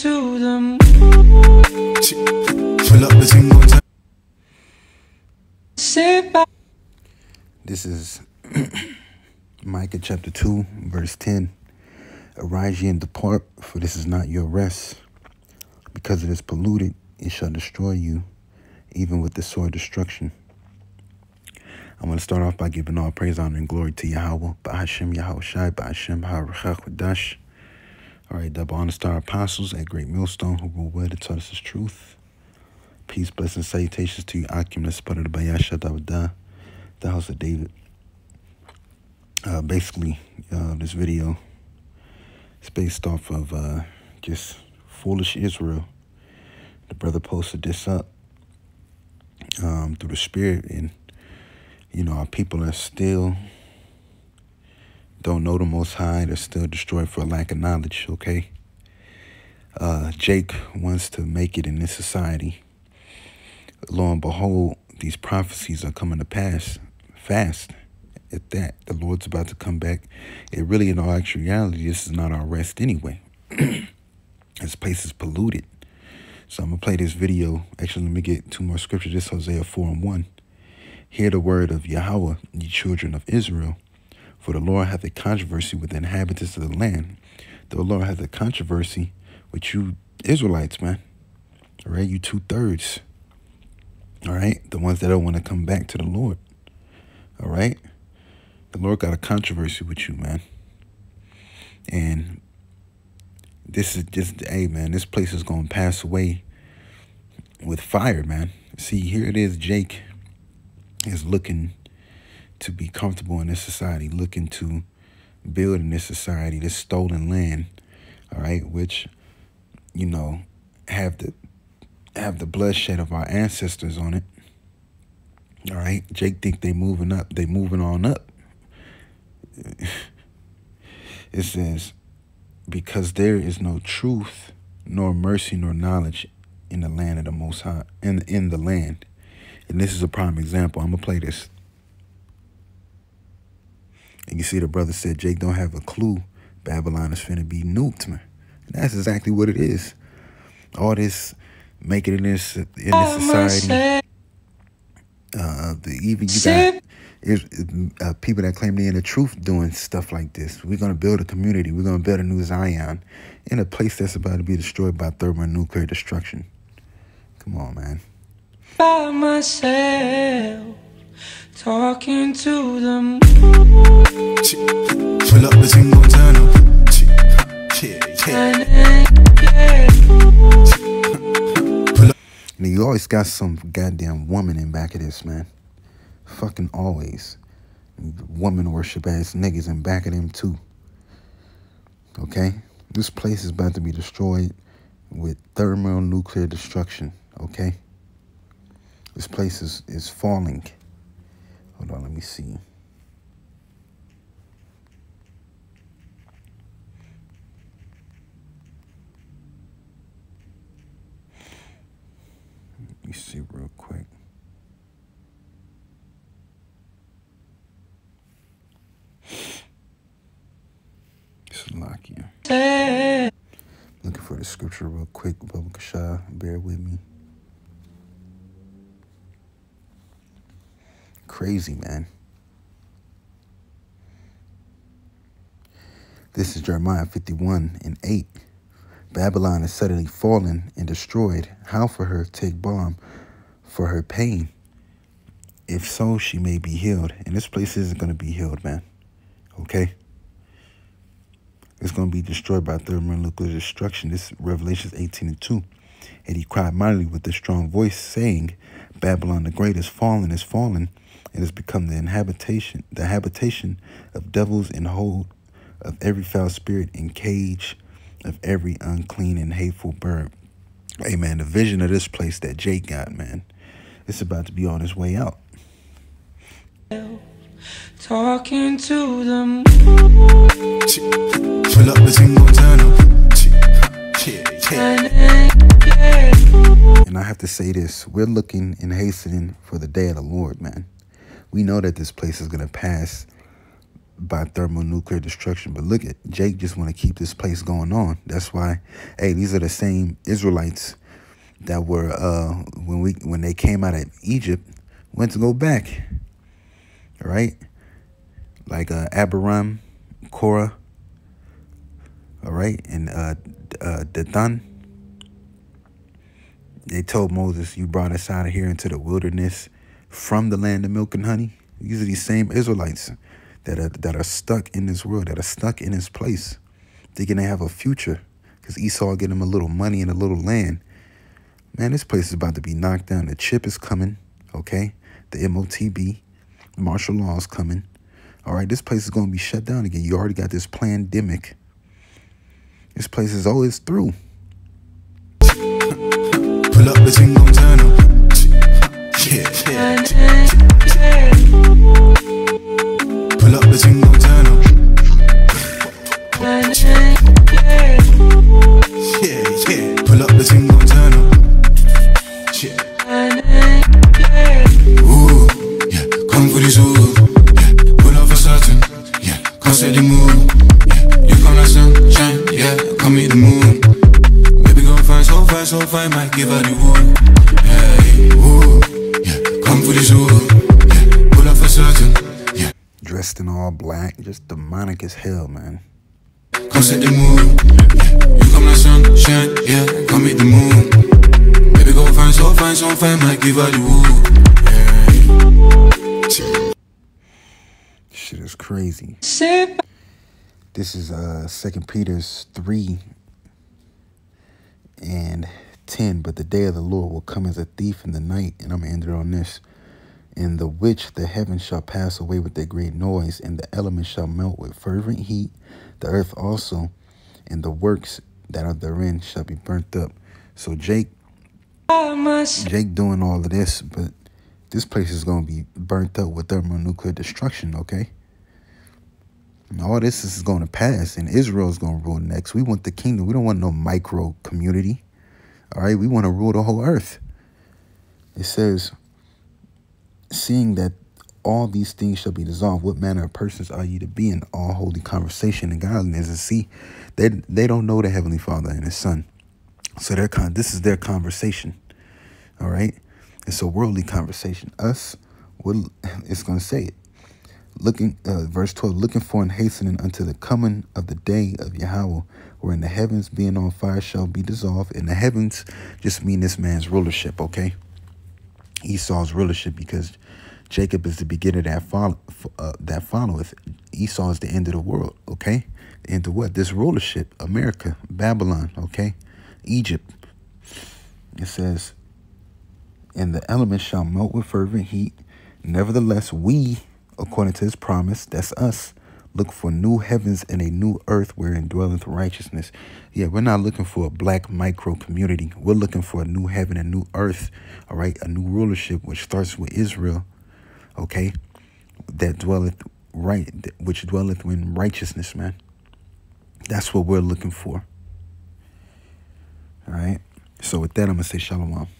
to the moon. Pull up the single time. This is Micah chapter 2, verse 10. Arise ye and depart, for this is not your rest. Because it is polluted, it shall destroy you, even with the sword destruction. I want to start off by giving all praise, honor, and glory to Yahweh, Ba'ashem, Yahweh Shai, Ba'ashem, Ha'arachach, Wadash. All right, double honor star apostles at Great Millstone, who will wear to tell us the truth. Peace, blessings, salutations to you, Akim, the spot of the Bayasha, the house of David. Uh, basically, uh, this video is based off of uh, just foolish Israel. The brother posted this up um, through the Spirit, and, you know, our people are still don't know the Most High, they're still destroyed for lack of knowledge, okay? Uh, Jake wants to make it in this society. Lo and behold, these prophecies are coming to pass fast at that. The Lord's about to come back. It really, in all actuality, this is not our rest anyway. this place is polluted. So I'm going to play this video. Actually, let me get two more scriptures. This Hosea 4 and 1. Hear the word of Yahweh, ye children of Israel. For the Lord hath a controversy with the inhabitants of the land. The Lord hath a controversy with you Israelites, man. All right, you two thirds. All right, the ones that don't want to come back to the Lord. All right, the Lord got a controversy with you, man. And this is just, hey, man, this place is going to pass away with fire, man. See, here it is. Jake is looking to be comfortable in this society, looking to build in this society, this stolen land, all right, which, you know, have the have the bloodshed of our ancestors on it. All right, Jake think they moving up, they moving on up. it says, because there is no truth, nor mercy, nor knowledge in the land of the Most High, in in the land. And this is a prime example. I'm gonna play this. And you see the brother said, Jake don't have a clue. Babylon is finna be nuked, man. And that's exactly what it is. All this making in this in this society. Uh, the even you got uh, people that claim they're in the truth doing stuff like this. We're gonna build a community. We're gonna build a new Zion in a place that's about to be destroyed by thermonuclear destruction. Come on, man. By myself. Talking to them. Pull up the single turn up. Now you always got some goddamn woman in back of this, man. Fucking always. Woman worship ass niggas in back of them too. Okay? This place is about to be destroyed with thermonuclear destruction, okay? This place is, is falling. Hold on, let me see. Let me see real quick. Slovakia. Looking for the scripture real quick, Bubba Kasha. Bear with me. crazy, man. This is Jeremiah 51 and 8. Babylon is suddenly fallen and destroyed. How for her take balm for her pain? If so, she may be healed. And this place isn't going to be healed, man. Okay? It's going to be destroyed by thermonuclear destruction. This Revelations 18 and 2. And he cried mightily with a strong voice, saying, Babylon the Great is fallen, is fallen, it has become the habitation, the habitation of devils and hold of every foul spirit and cage of every unclean and hateful bird. Hey, man, the vision of this place that Jake got, man, it's about to be on its way out. Talking to them. up the single And I have to say this, we're looking and hastening for the day of the Lord, man we know that this place is going to pass by thermonuclear destruction. But look at Jake just want to keep this place going on. That's why, hey, these are the same Israelites that were uh, when we when they came out of Egypt, went to go back. Right? Like uh, Abiram, Korah, all right, and uh, uh, Dathan. They told Moses, "You brought us out of here into the wilderness." from the land of milk and honey. These are these same Israelites that are, that are stuck in this world, that are stuck in this place, thinking they have a future because Esau get them a little money and a little land. Man, this place is about to be knocked down. The chip is coming, okay? The MOTB, martial law is coming. All right, this place is going to be shut down again. You already got this pandemic. This place is always through. Pull up the single turn yeah, Pull up the turn up. Yeah, yeah. Pull up the turn up. Ooh, yeah. Come for the Yeah. Pull certain. Yeah. the Yeah. You come like sunshine. Yeah. Come the moon. Baby, find so so Might give her the black, just demonic as hell, man. Come set the moon. You Come like sunshine, yeah. Come meet the moon. Baby, go find so fine, so fine, might give her the woo. Shit is crazy. Sip. This is uh Second Peter's three and ten. But the day of the Lord will come as a thief in the night, and I'm gonna end it on this. In the which the heavens shall pass away with a great noise, and the elements shall melt with fervent heat, the earth also, and the works that are therein shall be burnt up. So Jake, Jake doing all of this, but this place is going to be burnt up with thermonuclear destruction, okay? And all this is going to pass, and Israel is going to rule next. We want the kingdom. We don't want no micro community, all right? We want to rule the whole earth. It says, seeing that all these things shall be dissolved. What manner of persons are you to be in all holy conversation and godliness? And see, they they don't know the Heavenly Father and His Son. So their con this is their conversation. All right. It's a worldly conversation. Us, what it's gonna say it. Looking uh, verse 12, looking for and hastening unto the coming of the day of Yahweh, wherein the heavens being on fire shall be dissolved. And the heavens just mean this man's rulership, okay? Esau's rulership because Jacob is the beginning that follow uh, that followeth. Esau is the end of the world. Okay, Into what? This rulership, America, Babylon. Okay, Egypt. It says, and the elements shall melt with fervent heat. Nevertheless, we, according to his promise, that's us, Look for new heavens and a new earth wherein dwelleth righteousness. Yeah, we're not looking for a black micro community. We're looking for a new heaven and new earth, all right? A new rulership which starts with Israel, okay? That dwelleth right, which dwelleth in righteousness, man. That's what we're looking for. All right. So with that, I'm going to say shalom.